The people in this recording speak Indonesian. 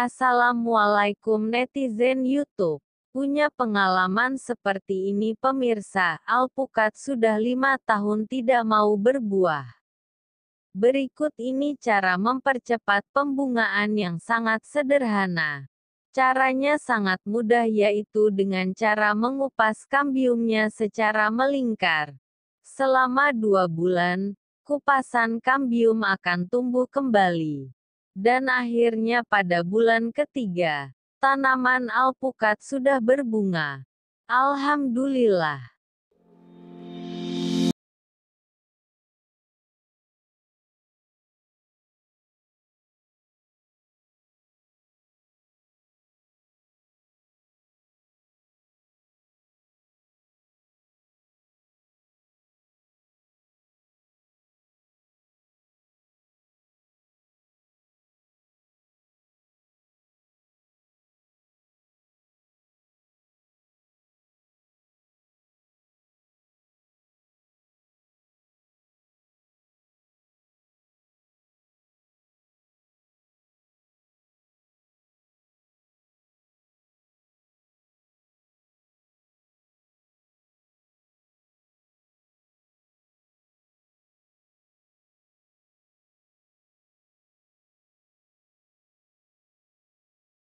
Assalamualaikum netizen YouTube. Punya pengalaman seperti ini pemirsa, alpukat sudah lima tahun tidak mau berbuah. Berikut ini cara mempercepat pembungaan yang sangat sederhana. Caranya sangat mudah yaitu dengan cara mengupas kambiumnya secara melingkar. Selama dua bulan, kupasan kambium akan tumbuh kembali. Dan akhirnya pada bulan ketiga, tanaman alpukat sudah berbunga. Alhamdulillah.